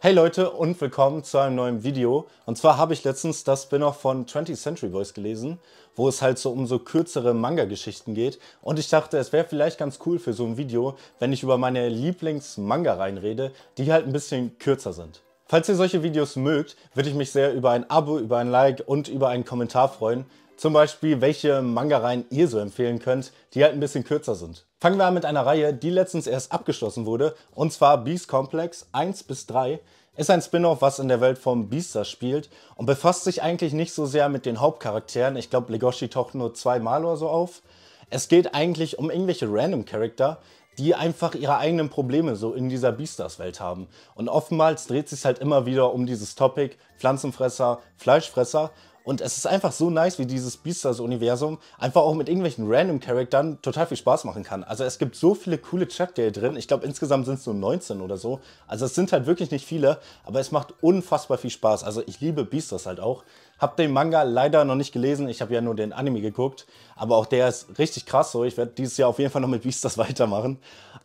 Hey Leute und willkommen zu einem neuen Video. Und zwar habe ich letztens das Spin-off von 20th Century Boys gelesen, wo es halt so um so kürzere Manga-Geschichten geht. Und ich dachte, es wäre vielleicht ganz cool für so ein Video, wenn ich über meine Lieblings-Manga reinrede, die halt ein bisschen kürzer sind. Falls ihr solche Videos mögt, würde ich mich sehr über ein Abo, über ein Like und über einen Kommentar freuen. Zum Beispiel, welche Manga-Reihen ihr so empfehlen könnt, die halt ein bisschen kürzer sind. Fangen wir an mit einer Reihe, die letztens erst abgeschlossen wurde, und zwar Beast Complex 1 bis 3. Ist ein Spin-off, was in der Welt von Beaster spielt und befasst sich eigentlich nicht so sehr mit den Hauptcharakteren. Ich glaube, Legoshi taucht nur zweimal oder so auf. Es geht eigentlich um irgendwelche random Charakter, die einfach ihre eigenen Probleme so in dieser Beastars-Welt haben. Und oftmals dreht sich halt immer wieder um dieses Topic Pflanzenfresser, Fleischfresser und es ist einfach so nice, wie dieses Beastars-Universum einfach auch mit irgendwelchen random Charaktern total viel Spaß machen kann. Also es gibt so viele coole Chapter hier drin. Ich glaube, insgesamt sind es nur 19 oder so. Also es sind halt wirklich nicht viele, aber es macht unfassbar viel Spaß. Also ich liebe Beastars halt auch. Hab den Manga leider noch nicht gelesen. Ich habe ja nur den Anime geguckt. Aber auch der ist richtig krass so. Ich werde dieses Jahr auf jeden Fall noch mit Beast das weitermachen.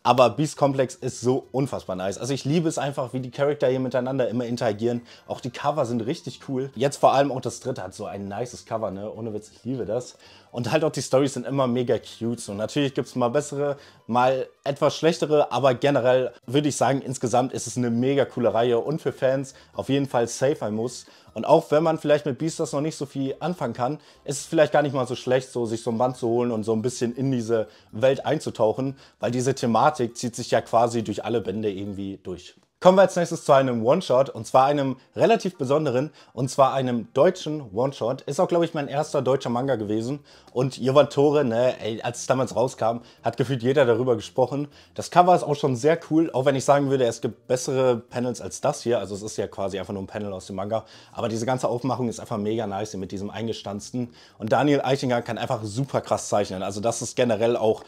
Aber Beast Complex ist so unfassbar nice. Also ich liebe es einfach, wie die Charakter hier miteinander immer interagieren. Auch die Cover sind richtig cool. Jetzt vor allem auch das dritte hat so ein nices Cover, ne? Ohne Witz, ich liebe das. Und halt auch die Storys sind immer mega cute. So natürlich gibt es mal bessere, mal etwas schlechtere, aber generell würde ich sagen, insgesamt ist es eine mega coole Reihe und für Fans auf jeden Fall safe ein Muss. Und auch wenn man vielleicht mit Beastars noch nicht so viel anfangen kann, ist es vielleicht gar nicht mal so schlecht, so sich so ein Band zu holen und so ein bisschen in diese Welt einzutauchen, weil diese Thematik zieht sich ja quasi durch alle Bände irgendwie durch. Kommen wir als nächstes zu einem One-Shot und zwar einem relativ besonderen und zwar einem deutschen One-Shot. Ist auch, glaube ich, mein erster deutscher Manga gewesen und Jovan Tore, ne, ey, als es damals rauskam, hat gefühlt jeder darüber gesprochen. Das Cover ist auch schon sehr cool, auch wenn ich sagen würde, es gibt bessere Panels als das hier. Also es ist ja quasi einfach nur ein Panel aus dem Manga, aber diese ganze Aufmachung ist einfach mega nice mit diesem eingestanzten und Daniel Eichinger kann einfach super krass zeichnen. Also das ist generell auch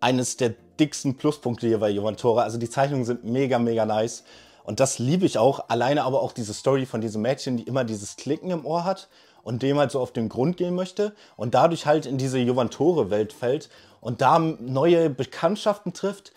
eines der dicksten Pluspunkte hier bei Juventura. Also die Zeichnungen sind mega, mega nice. Und das liebe ich auch. Alleine aber auch diese Story von diesem Mädchen, die immer dieses Klicken im Ohr hat und dem halt so auf den Grund gehen möchte und dadurch halt in diese Jovantore-Welt fällt und da neue Bekanntschaften trifft.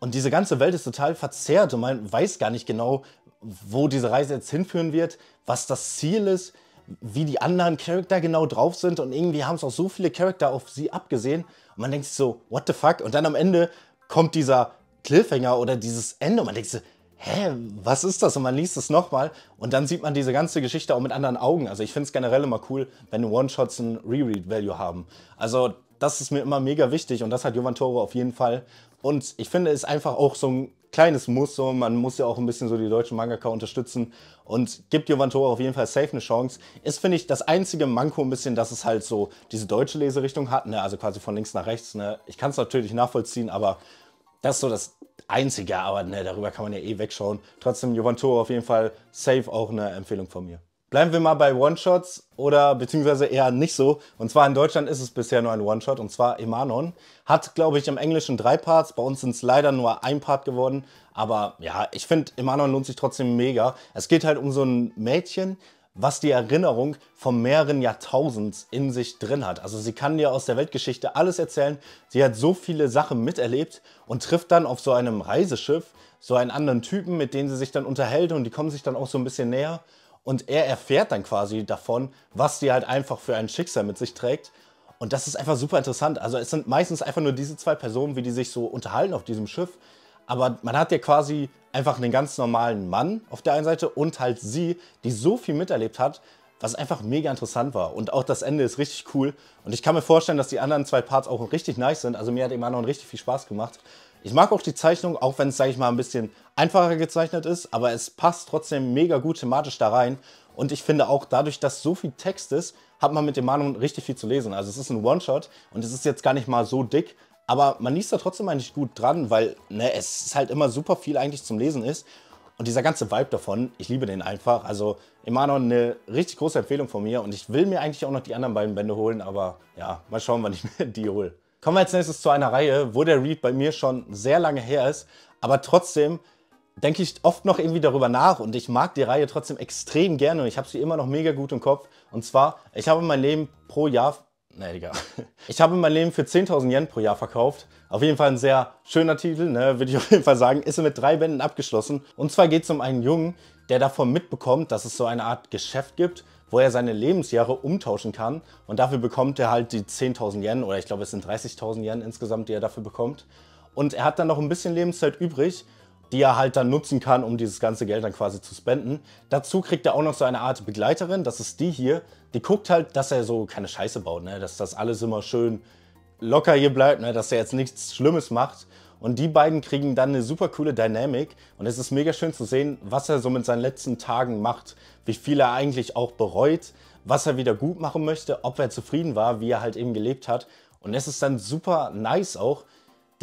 Und diese ganze Welt ist total verzerrt und man weiß gar nicht genau, wo diese Reise jetzt hinführen wird, was das Ziel ist, wie die anderen Charakter genau drauf sind und irgendwie haben es auch so viele Charakter auf sie abgesehen und man denkt sich so, what the fuck? Und dann am Ende kommt dieser Cliffhanger oder dieses Ende und man denkt sich, so, hä, was ist das? Und man liest es nochmal und dann sieht man diese ganze Geschichte auch mit anderen Augen. Also ich finde es generell immer cool, wenn One-Shots ein Reread-Value haben. Also das ist mir immer mega wichtig und das hat Jovan Toro auf jeden Fall. Und ich finde, es ist einfach auch so ein kleines Muss, so man muss ja auch ein bisschen so die deutschen Mangaka unterstützen und gibt Jovan Toro auf jeden Fall safe eine Chance. Ist, finde ich, das einzige Manko ein bisschen, dass es halt so diese deutsche Leserichtung hat, ne? also quasi von links nach rechts. Ne? Ich kann es natürlich nachvollziehen, aber das ist so das Einzige, aber ne, darüber kann man ja eh wegschauen. Trotzdem, Jovan Toro auf jeden Fall safe auch eine Empfehlung von mir. Bleiben wir mal bei One-Shots oder beziehungsweise eher nicht so. Und zwar in Deutschland ist es bisher nur ein One-Shot und zwar Emanon. Hat, glaube ich, im Englischen drei Parts. Bei uns sind es leider nur ein Part geworden. Aber ja, ich finde, Emanon lohnt sich trotzdem mega. Es geht halt um so ein Mädchen, was die Erinnerung von mehreren Jahrtausends in sich drin hat. Also sie kann dir aus der Weltgeschichte alles erzählen. Sie hat so viele Sachen miterlebt und trifft dann auf so einem Reiseschiff so einen anderen Typen, mit dem sie sich dann unterhält und die kommen sich dann auch so ein bisschen näher. Und er erfährt dann quasi davon, was die halt einfach für ein Schicksal mit sich trägt. Und das ist einfach super interessant. Also es sind meistens einfach nur diese zwei Personen, wie die sich so unterhalten auf diesem Schiff. Aber man hat ja quasi einfach einen ganz normalen Mann auf der einen Seite und halt sie, die so viel miterlebt hat, was einfach mega interessant war. Und auch das Ende ist richtig cool. Und ich kann mir vorstellen, dass die anderen zwei Parts auch richtig nice sind. Also mir hat Emanon richtig viel Spaß gemacht. Ich mag auch die Zeichnung, auch wenn es, sage ich mal, ein bisschen einfacher gezeichnet ist. Aber es passt trotzdem mega gut thematisch da rein. Und ich finde auch, dadurch, dass so viel Text ist, hat man mit Emanon richtig viel zu lesen. Also es ist ein One-Shot und es ist jetzt gar nicht mal so dick. Aber man liest da trotzdem eigentlich gut dran, weil ne, es halt immer super viel eigentlich zum Lesen ist. Und dieser ganze Vibe davon, ich liebe den einfach. Also immer noch eine richtig große Empfehlung von mir. Und ich will mir eigentlich auch noch die anderen beiden Bände holen, aber ja, mal schauen, wann ich mir die hole. Kommen wir als nächstes zu einer Reihe, wo der Read bei mir schon sehr lange her ist, aber trotzdem denke ich oft noch irgendwie darüber nach und ich mag die Reihe trotzdem extrem gerne und ich habe sie immer noch mega gut im Kopf. Und zwar, ich habe in meinem Leben pro Jahr nee, egal. Ich habe mein Leben für 10.000 Yen pro Jahr verkauft. Auf jeden Fall ein sehr schöner Titel, ne, würde ich auf jeden Fall sagen. Ist mit drei Bänden abgeschlossen. Und zwar geht es um einen Jungen, der davon mitbekommt, dass es so eine Art Geschäft gibt, wo er seine Lebensjahre umtauschen kann. Und dafür bekommt er halt die 10.000 Yen oder ich glaube, es sind 30.000 Yen insgesamt, die er dafür bekommt. Und er hat dann noch ein bisschen Lebenszeit übrig die er halt dann nutzen kann, um dieses ganze Geld dann quasi zu spenden. Dazu kriegt er auch noch so eine Art Begleiterin, das ist die hier. Die guckt halt, dass er so keine Scheiße baut, ne? dass das alles immer schön locker hier bleibt, ne? dass er jetzt nichts Schlimmes macht. Und die beiden kriegen dann eine super coole Dynamik. Und es ist mega schön zu sehen, was er so mit seinen letzten Tagen macht, wie viel er eigentlich auch bereut, was er wieder gut machen möchte, ob er zufrieden war, wie er halt eben gelebt hat. Und es ist dann super nice auch,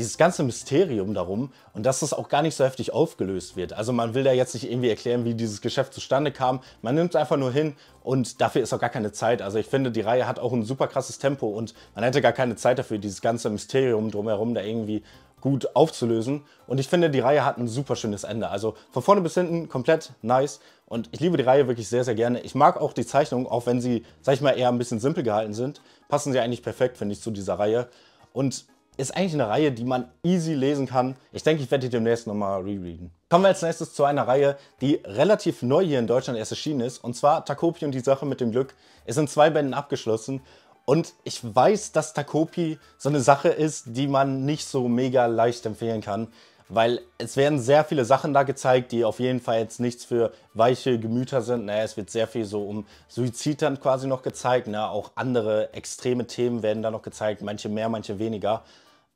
dieses ganze Mysterium darum und dass das auch gar nicht so heftig aufgelöst wird. Also man will da jetzt nicht irgendwie erklären, wie dieses Geschäft zustande kam. Man nimmt es einfach nur hin und dafür ist auch gar keine Zeit. Also ich finde, die Reihe hat auch ein super krasses Tempo und man hätte gar keine Zeit dafür, dieses ganze Mysterium drumherum da irgendwie gut aufzulösen. Und ich finde, die Reihe hat ein super schönes Ende. Also von vorne bis hinten komplett nice. Und ich liebe die Reihe wirklich sehr, sehr gerne. Ich mag auch die Zeichnungen, auch wenn sie, sag ich mal, eher ein bisschen simpel gehalten sind. Passen sie eigentlich perfekt, finde ich, zu dieser Reihe. Und ist eigentlich eine Reihe, die man easy lesen kann. Ich denke, ich werde die demnächst nochmal rereaden. Kommen wir als nächstes zu einer Reihe, die relativ neu hier in Deutschland erst erschienen ist. Und zwar Takopi und die Sache mit dem Glück. Es sind zwei Bänden abgeschlossen. Und ich weiß, dass Takopi so eine Sache ist, die man nicht so mega leicht empfehlen kann weil es werden sehr viele Sachen da gezeigt, die auf jeden Fall jetzt nichts für weiche Gemüter sind. Naja, es wird sehr viel so um Suizid dann quasi noch gezeigt. Na, ne? auch andere extreme Themen werden da noch gezeigt, manche mehr, manche weniger.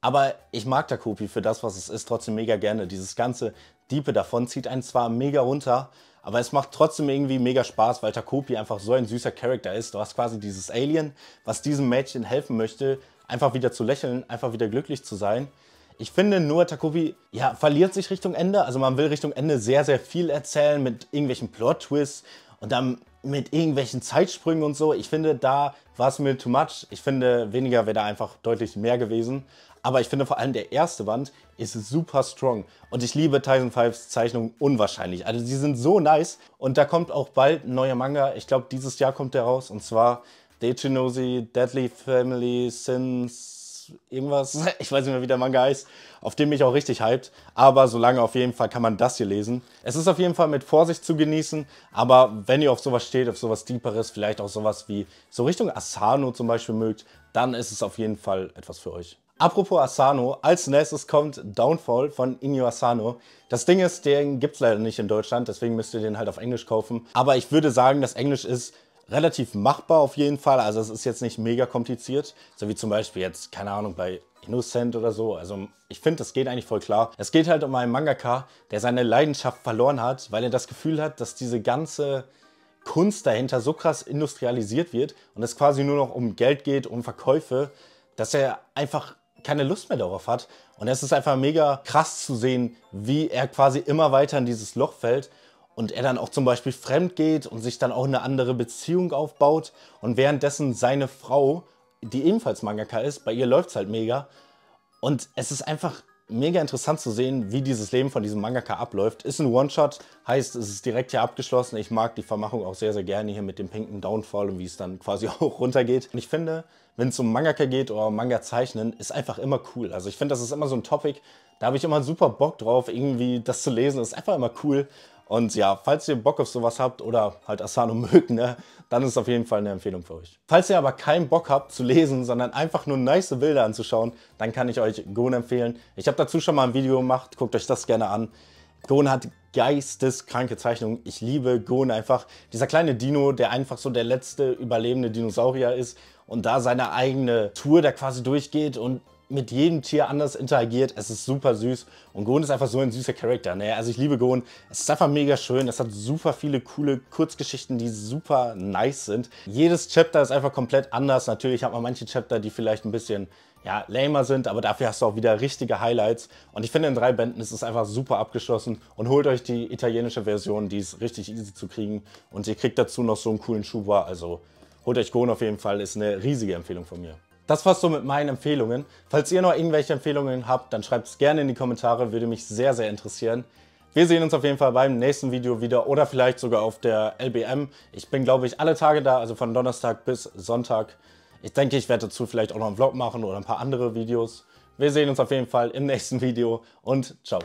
Aber ich mag Takopi für das, was es ist, trotzdem mega gerne. Dieses ganze Diepe davon zieht einen zwar mega runter, aber es macht trotzdem irgendwie mega Spaß, weil Takopi einfach so ein süßer Charakter ist. Du hast quasi dieses Alien, was diesem Mädchen helfen möchte, einfach wieder zu lächeln, einfach wieder glücklich zu sein. Ich finde nur, Takobi ja, verliert sich Richtung Ende. Also man will Richtung Ende sehr, sehr viel erzählen mit irgendwelchen Plot-Twists und dann mit irgendwelchen Zeitsprüngen und so. Ich finde, da war es mir too much. Ich finde, weniger wäre da einfach deutlich mehr gewesen. Aber ich finde vor allem der erste Band ist super strong. Und ich liebe Tyson Fives Zeichnungen unwahrscheinlich. Also sie sind so nice. Und da kommt auch bald ein neuer Manga. Ich glaube, dieses Jahr kommt der raus. Und zwar Dechinosi, Deadly Family, Since irgendwas, ich weiß nicht mehr, wie der Manga heißt, auf dem mich auch richtig hyped. Aber solange auf jeden Fall kann man das hier lesen. Es ist auf jeden Fall mit Vorsicht zu genießen, aber wenn ihr auf sowas steht, auf sowas Deeperes, vielleicht auch sowas wie so Richtung Asano zum Beispiel mögt, dann ist es auf jeden Fall etwas für euch. Apropos Asano, als nächstes kommt Downfall von Inyo Asano. Das Ding ist, den gibt es leider nicht in Deutschland, deswegen müsst ihr den halt auf Englisch kaufen. Aber ich würde sagen, das Englisch ist relativ machbar auf jeden Fall. Also es ist jetzt nicht mega kompliziert. So wie zum Beispiel jetzt, keine Ahnung, bei Innocent oder so. Also ich finde, das geht eigentlich voll klar. Es geht halt um einen Mangaka, der seine Leidenschaft verloren hat, weil er das Gefühl hat, dass diese ganze Kunst dahinter so krass industrialisiert wird und es quasi nur noch um Geld geht, um Verkäufe, dass er einfach keine Lust mehr darauf hat. Und es ist einfach mega krass zu sehen, wie er quasi immer weiter in dieses Loch fällt und er dann auch zum Beispiel fremd geht und sich dann auch eine andere Beziehung aufbaut und währenddessen seine Frau, die ebenfalls Mangaka ist, bei ihr läuft es halt mega und es ist einfach mega interessant zu sehen, wie dieses Leben von diesem Mangaka abläuft. Ist ein One-Shot, heißt, es ist direkt hier abgeschlossen. Ich mag die Vermachung auch sehr, sehr gerne hier mit dem pinken Downfall und wie es dann quasi auch runtergeht. Und ich finde, wenn es um Mangaka geht oder Manga zeichnen, ist einfach immer cool. Also ich finde, das ist immer so ein Topic, da habe ich immer super Bock drauf, irgendwie das zu lesen. Das ist einfach immer cool. Und ja, falls ihr Bock auf sowas habt oder halt Asano mögt, ne, dann ist es auf jeden Fall eine Empfehlung für euch. Falls ihr aber keinen Bock habt zu lesen, sondern einfach nur nice Bilder anzuschauen, dann kann ich euch Gon empfehlen. Ich habe dazu schon mal ein Video gemacht, guckt euch das gerne an. Gon hat geisteskranke Zeichnungen. Ich liebe Gon einfach. Dieser kleine Dino, der einfach so der letzte überlebende Dinosaurier ist und da seine eigene Tour da quasi durchgeht und mit jedem Tier anders interagiert. Es ist super süß und Gon ist einfach so ein süßer Charakter. Ne? Also ich liebe Gon. Es ist einfach mega schön. Es hat super viele coole Kurzgeschichten, die super nice sind. Jedes Chapter ist einfach komplett anders. Natürlich hat man manche Chapter, die vielleicht ein bisschen ja, lamer sind, aber dafür hast du auch wieder richtige Highlights. Und ich finde, in drei Bänden ist es einfach super abgeschlossen. Und holt euch die italienische Version, die ist richtig easy zu kriegen. Und ihr kriegt dazu noch so einen coolen Schuber. Also holt euch Gon auf jeden Fall, ist eine riesige Empfehlung von mir. Das war's so mit meinen Empfehlungen. Falls ihr noch irgendwelche Empfehlungen habt, dann schreibt es gerne in die Kommentare, würde mich sehr, sehr interessieren. Wir sehen uns auf jeden Fall beim nächsten Video wieder oder vielleicht sogar auf der LBM. Ich bin, glaube ich, alle Tage da, also von Donnerstag bis Sonntag. Ich denke, ich werde dazu vielleicht auch noch einen Vlog machen oder ein paar andere Videos. Wir sehen uns auf jeden Fall im nächsten Video und ciao.